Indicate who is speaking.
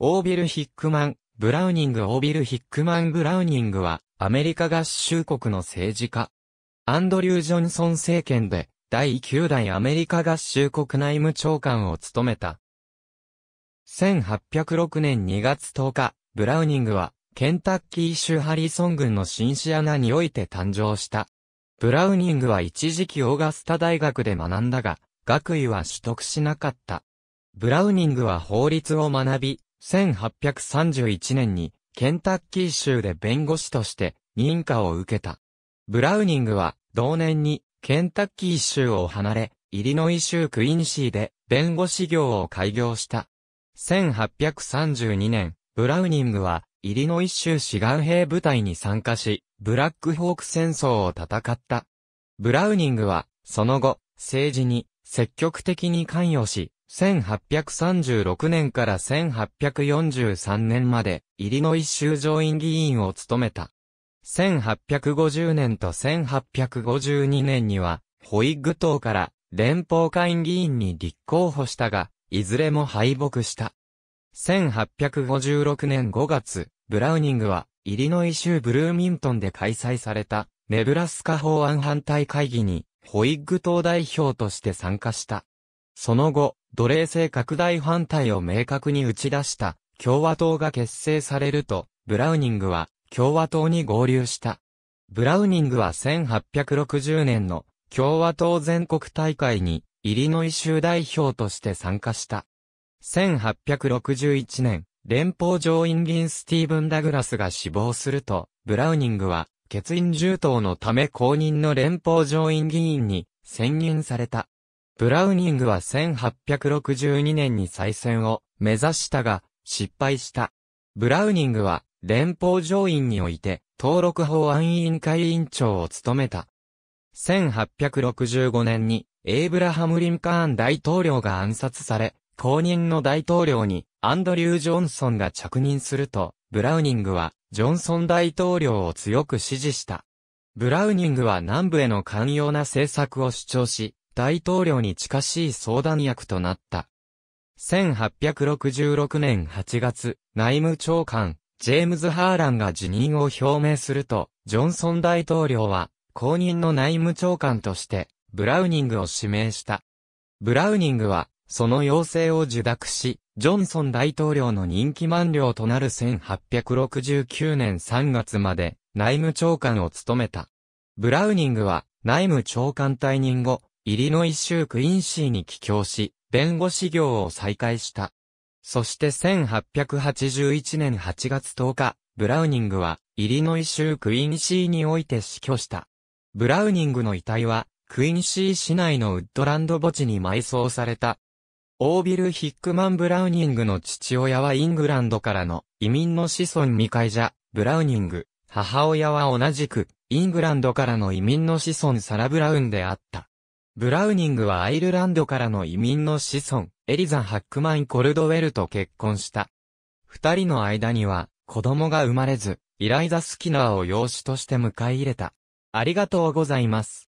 Speaker 1: オービル・ヒックマン、ブラウニング・オービル・ヒックマン・ブラウニングは、アメリカ合衆国の政治家。アンドリュー・ジョンソン政権で、第9代アメリカ合衆国内務長官を務めた。1806年2月10日、ブラウニングは、ケンタッキー州ハリソン郡のシンシアナにおいて誕生した。ブラウニングは一時期オーガスタ大学で学んだが、学位は取得しなかった。ブラウニングは法律を学び、1831年にケンタッキー州で弁護士として認可を受けた。ブラウニングは同年にケンタッキー州を離れ、イリノイ州クインシーで弁護士業を開業した。1832年、ブラウニングはイリノイ州志願兵部隊に参加し、ブラックホーク戦争を戦った。ブラウニングは、その後、政治に積極的に関与し、1836年から1843年まで、イリノイ州上院議員を務めた。1850年と1852年には、ホイッグ党から連邦会議員に立候補したが、いずれも敗北した。1856年5月、ブラウニングは、イリノイ州ブルーミントンで開催された、ネブラスカ法案反対会議に、ホイッグ党代表として参加した。その後、奴隷制拡大反対を明確に打ち出した共和党が結成されると、ブラウニングは共和党に合流した。ブラウニングは1860年の共和党全国大会にイリノイ州代表として参加した。1861年、連邦上院議員スティーブン・ダグラスが死亡すると、ブラウニングは欠員重党のため公認の連邦上院議員に選任された。ブラウニングは1862年に再選を目指したが、失敗した。ブラウニングは、連邦上院において、登録法案委員会委員長を務めた。1865年に、エイブラハム・リンカーン大統領が暗殺され、後任の大統領に、アンドリュー・ジョンソンが着任すると、ブラウニングは、ジョンソン大統領を強く支持した。ブラウニングは南部への寛容な政策を主張し、大統領に近しい相談役となった。1866年8月、内務長官、ジェームズ・ハーランが辞任を表明すると、ジョンソン大統領は、後任の内務長官として、ブラウニングを指名した。ブラウニングは、その要請を受諾し、ジョンソン大統領の任期満了となる1869年3月まで内務長官を務めた。ブラウニングは内務長官退任後、イリノイ州クインシーに帰郷し、弁護士業を再開した。そして1881年8月10日、ブラウニングは、イリノイ州クインシーにおいて死去した。ブラウニングの遺体は、クインシー市内のウッドランド墓地に埋葬された。オービル・ヒックマン・ブラウニングの父親はイングランドからの移民の子孫未開者、ブラウニング。母親は同じく、イングランドからの移民の子孫サラ・ブラウンであった。ブラウニングはアイルランドからの移民の子孫、エリザ・ハックマイン・コルドウェルと結婚した。二人の間には、子供が生まれず、イライザ・スキナーを養子として迎え入れた。ありがとうございます。